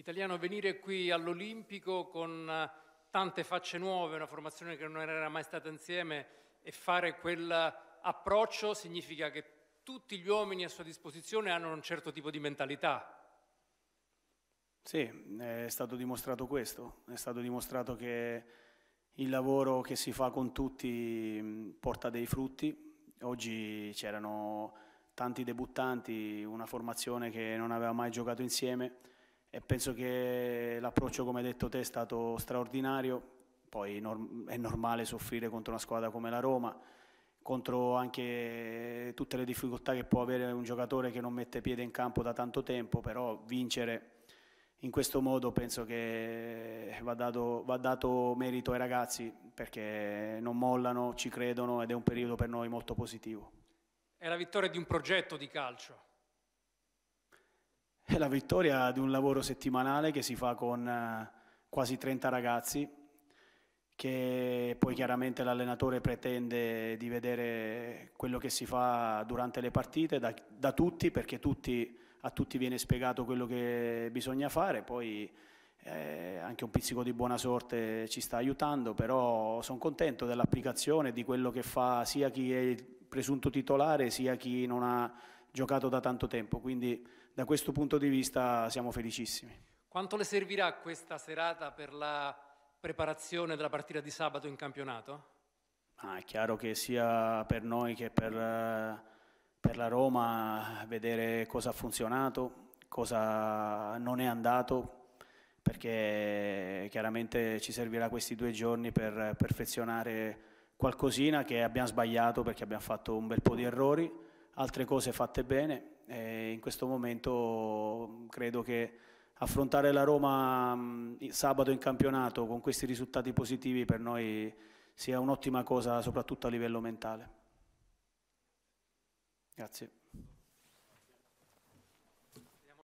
italiano venire qui all'Olimpico con eh, tante facce nuove, una formazione che non era mai stata insieme e fare quell'approccio significa che tutti gli uomini a sua disposizione hanno un certo tipo di mentalità. Sì, è stato dimostrato questo, è stato dimostrato che il lavoro che si fa con tutti mm, porta dei frutti. Oggi c'erano tanti debuttanti, una formazione che non aveva mai giocato insieme e penso che l'approccio, come hai detto te, è stato straordinario. Poi è normale soffrire contro una squadra come la Roma, contro anche tutte le difficoltà che può avere un giocatore che non mette piede in campo da tanto tempo, però vincere in questo modo penso che va dato, va dato merito ai ragazzi perché non mollano, ci credono ed è un periodo per noi molto positivo. È la vittoria di un progetto di calcio. È la vittoria di un lavoro settimanale che si fa con eh, quasi 30 ragazzi, che poi chiaramente l'allenatore pretende di vedere quello che si fa durante le partite da, da tutti, perché tutti, a tutti viene spiegato quello che bisogna fare, poi eh, anche un pizzico di buona sorte ci sta aiutando, però sono contento dell'applicazione, di quello che fa sia chi è il presunto titolare, sia chi non ha giocato da tanto tempo, quindi da questo punto di vista siamo felicissimi. Quanto le servirà questa serata per la preparazione della partita di sabato in campionato? Ah, è chiaro che sia per noi che per, per la Roma vedere cosa ha funzionato, cosa non è andato, perché chiaramente ci servirà questi due giorni per perfezionare qualcosina che abbiamo sbagliato perché abbiamo fatto un bel po' di errori altre cose fatte bene e in questo momento credo che affrontare la Roma mm, sabato in campionato con questi risultati positivi per noi sia un'ottima cosa soprattutto a livello mentale. Grazie.